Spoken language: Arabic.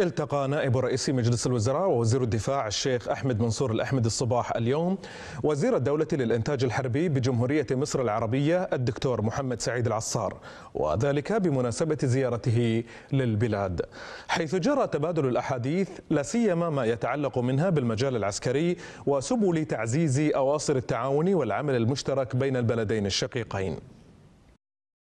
التقى نائب رئيس مجلس الوزراء ووزير الدفاع الشيخ أحمد منصور الأحمد الصباح اليوم وزير الدولة للإنتاج الحربي بجمهورية مصر العربية الدكتور محمد سعيد العصار وذلك بمناسبة زيارته للبلاد حيث جرى تبادل الأحاديث لا سيما ما يتعلق منها بالمجال العسكري وسبل تعزيز أواصر التعاون والعمل المشترك بين البلدين الشقيقين